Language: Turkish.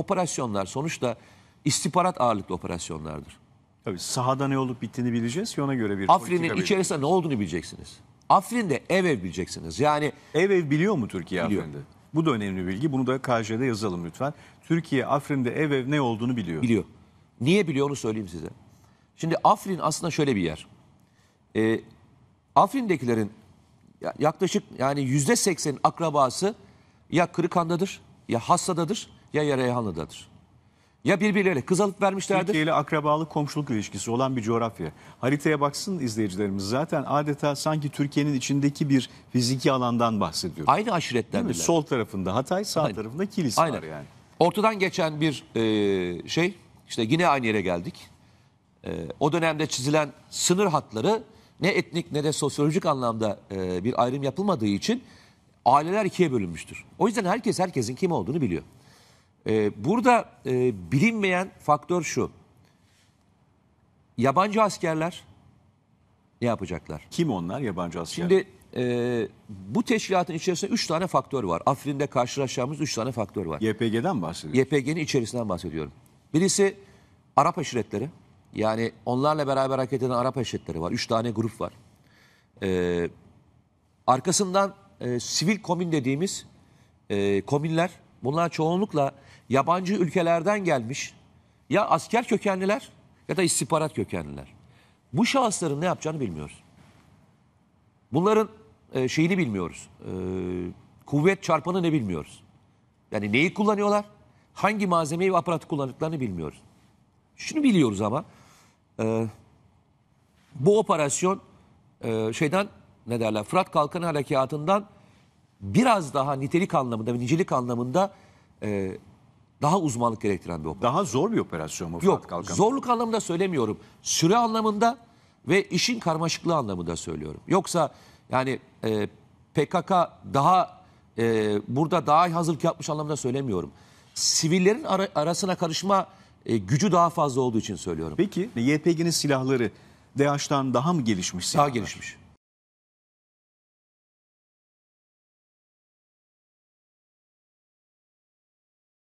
operasyonlar sonuçta istihbarat ağırlıklı operasyonlardır. Tabii sahada ne olup bittiğini bileceğiz ki ona göre bir Afrin'in politika içerisinde ne olduğunu bileceksiniz. Afrin'de ev ev bileceksiniz. Yani Ev ev biliyor mu Türkiye Biliyor. Afrin'de? Bu da önemli bilgi. Bunu da KJ'de yazalım lütfen. Türkiye Afrin'de ev ev ne olduğunu biliyor. biliyor. Niye biliyor onu söyleyeyim size. Şimdi Afrin aslında şöyle bir yer. Ee, Afrin'dekilerin yaklaşık yani yüzde seksenin akrabası ya Kırıkhan'dadır ya Hassa'dadır ya Yareyhanlı'dadır. Ya birbirleriyle kız alıp vermişlerdir. Türkiye ile akrabalık komşuluk ilişkisi olan bir coğrafya. Haritaya baksın izleyicilerimiz zaten adeta sanki Türkiye'nin içindeki bir fiziki alandan bahsediyor. Aynı aşiretlerdir. Sol tarafında Hatay sağ Aynen. tarafında Kilis Aynen. var yani. Ortadan geçen bir e, şey işte yine aynı yere geldik. E, o dönemde çizilen sınır hatları ne etnik ne de sosyolojik anlamda e, bir ayrım yapılmadığı için aileler ikiye bölünmüştür. O yüzden herkes herkesin kim olduğunu biliyor. Ee, burada e, bilinmeyen faktör şu. Yabancı askerler ne yapacaklar? Kim onlar yabancı asker? Şimdi e, bu teşkilatın içerisinde 3 tane faktör var. Afrin'de karşılaşacağımız 3 tane faktör var. YPG'den bahsediyorum. YPG'nin içerisinden bahsediyorum. Birisi Arap aşiretleri. Yani onlarla beraber hareket eden Arap aşiretleri var. 3 tane grup var. E, arkasından e, sivil komün dediğimiz e, komünler bunlar çoğunlukla yabancı ülkelerden gelmiş ya asker kökenliler ya da istihbarat kökenliler. Bu şahısların ne yapacağını bilmiyoruz. Bunların e, şeyini bilmiyoruz. E, kuvvet çarpanı ne bilmiyoruz. Yani neyi kullanıyorlar? Hangi malzemeyi ve aparatı kullandıklarını bilmiyoruz. Şunu biliyoruz ama e, bu operasyon e, şeyden ne derler Fırat Kalkanı Harekatı'ndan biraz daha nitelik anlamında ve nicelik anlamında e, daha uzmanlık gerektiren bir operasyon. Daha zor bir operasyon mu Fırat Yok, Kalkanı? zorluk anlamında söylemiyorum. Süre anlamında ve işin karmaşıklığı anlamında söylüyorum. Yoksa yani e, PKK daha e, burada daha iyi hazırlık yapmış anlamında söylemiyorum. Sivillerin ara, arasına karışma e, gücü daha fazla olduğu için söylüyorum. Peki YPG'nin e silahları DH'dan daha mı gelişmiş? Daha gelişmiş.